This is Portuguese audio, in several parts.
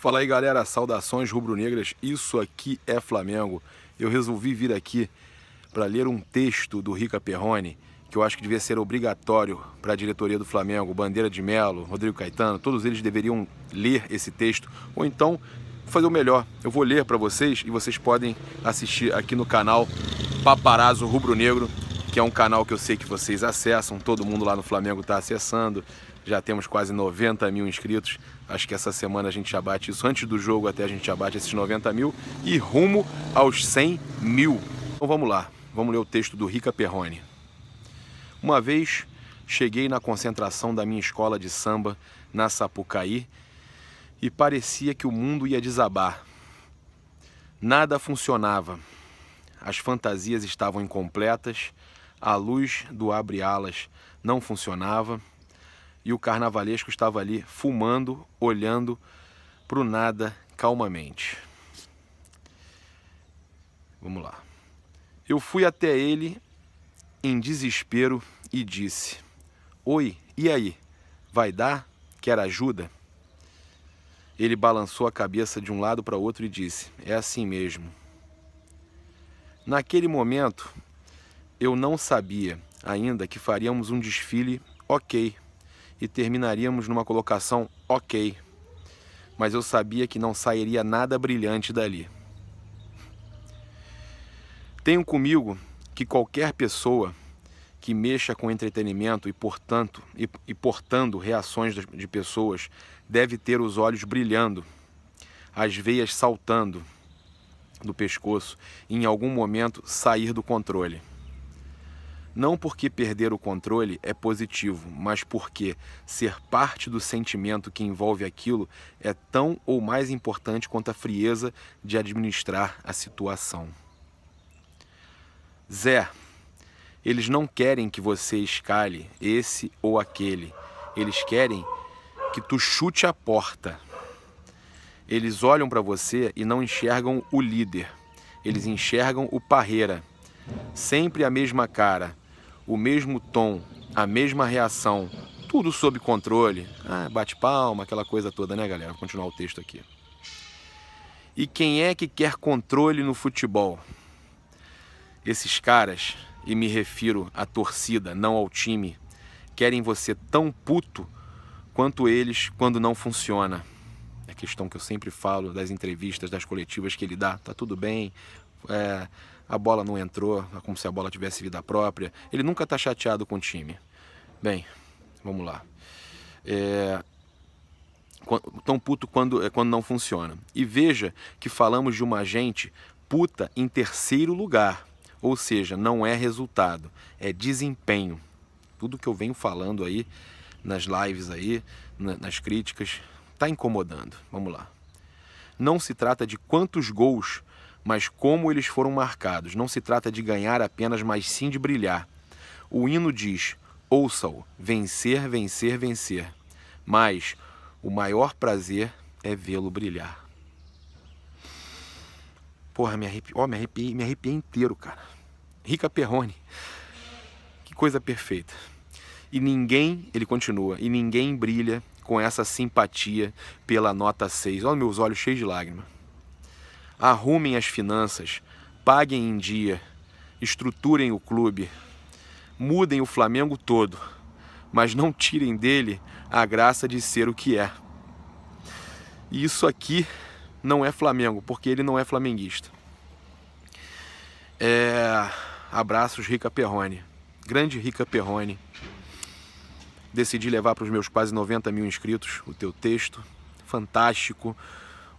Fala aí galera, saudações rubro-negras, isso aqui é Flamengo. Eu resolvi vir aqui para ler um texto do Rica Perrone que eu acho que devia ser obrigatório para a diretoria do Flamengo, Bandeira de Melo, Rodrigo Caetano, todos eles deveriam ler esse texto ou então fazer o melhor. Eu vou ler para vocês e vocês podem assistir aqui no canal Paparazzo Rubro Negro, que é um canal que eu sei que vocês acessam, todo mundo lá no Flamengo está acessando já temos quase 90 mil inscritos. Acho que essa semana a gente já bate isso. Antes do jogo até a gente já bate esses 90 mil e rumo aos 100 mil. Então vamos lá, vamos ler o texto do Rica Perrone. Uma vez cheguei na concentração da minha escola de samba na Sapucaí e parecia que o mundo ia desabar. Nada funcionava. As fantasias estavam incompletas, a luz do abre-alas não funcionava e o carnavalesco estava ali fumando, olhando para o nada calmamente. Vamos lá. Eu fui até ele em desespero e disse: Oi, e aí? Vai dar? Quer ajuda? Ele balançou a cabeça de um lado para outro e disse: É assim mesmo. Naquele momento, eu não sabia ainda que faríamos um desfile ok e terminaríamos numa colocação ok. Mas eu sabia que não sairia nada brilhante dali. Tenho comigo que qualquer pessoa que mexa com entretenimento e portanto e, e portando reações de pessoas deve ter os olhos brilhando, as veias saltando do pescoço e em algum momento sair do controle. Não porque perder o controle é positivo, mas porque ser parte do sentimento que envolve aquilo é tão ou mais importante quanto a frieza de administrar a situação. Zé, eles não querem que você escale esse ou aquele. Eles querem que tu chute a porta. Eles olham para você e não enxergam o líder. Eles enxergam o parreira. Sempre a mesma cara o mesmo tom, a mesma reação, tudo sob controle. Ah, bate palma, aquela coisa toda, né, galera? Vou continuar o texto aqui. E quem é que quer controle no futebol? Esses caras, e me refiro à torcida, não ao time, querem você tão puto quanto eles quando não funciona. É a questão que eu sempre falo das entrevistas, das coletivas que ele dá. Tá tudo bem, é, a bola não entrou, é como se a bola tivesse vida própria. Ele nunca está chateado com o time. Bem, vamos lá. É, tão puto quando, é, quando não funciona. E veja que falamos de uma gente puta em terceiro lugar. Ou seja, não é resultado, é desempenho. Tudo que eu venho falando aí nas lives aí, nas críticas, está incomodando. Vamos lá. Não se trata de quantos gols mas como eles foram marcados. Não se trata de ganhar apenas, mas sim de brilhar. O hino diz: ouça-o, vencer, vencer, vencer. Mas o maior prazer é vê-lo brilhar. Porra, me arrepiei, oh, me arrepiei, me arrepiei inteiro, cara. Rica Perrone. Que coisa perfeita. E ninguém, ele continua, e ninguém brilha com essa simpatia pela nota 6. Olha meus olhos cheios de lágrimas arrumem as finanças, paguem em dia, estruturem o clube, mudem o Flamengo todo, mas não tirem dele a graça de ser o que é. E isso aqui não é Flamengo, porque ele não é flamenguista. É... Abraços, Rica Perrone. Grande Rica Perrone. Decidi levar para os meus quase 90 mil inscritos o teu texto. Fantástico.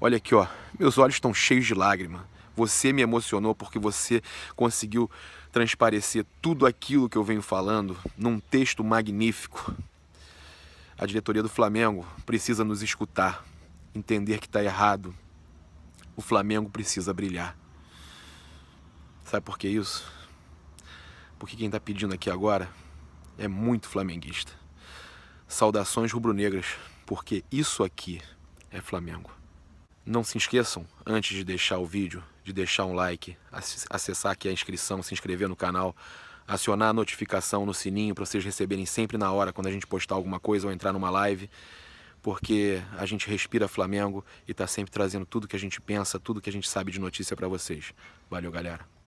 Olha aqui, ó. Meus olhos estão cheios de lágrima. Você me emocionou porque você conseguiu transparecer tudo aquilo que eu venho falando num texto magnífico. A diretoria do Flamengo precisa nos escutar, entender que está errado. O Flamengo precisa brilhar. Sabe por que isso? Porque quem está pedindo aqui agora é muito flamenguista. Saudações rubro-negras, porque isso aqui é Flamengo. Não se esqueçam, antes de deixar o vídeo, de deixar um like, acessar aqui a inscrição, se inscrever no canal, acionar a notificação no sininho para vocês receberem sempre na hora quando a gente postar alguma coisa ou entrar numa live, porque a gente respira Flamengo e está sempre trazendo tudo que a gente pensa, tudo que a gente sabe de notícia para vocês. Valeu, galera.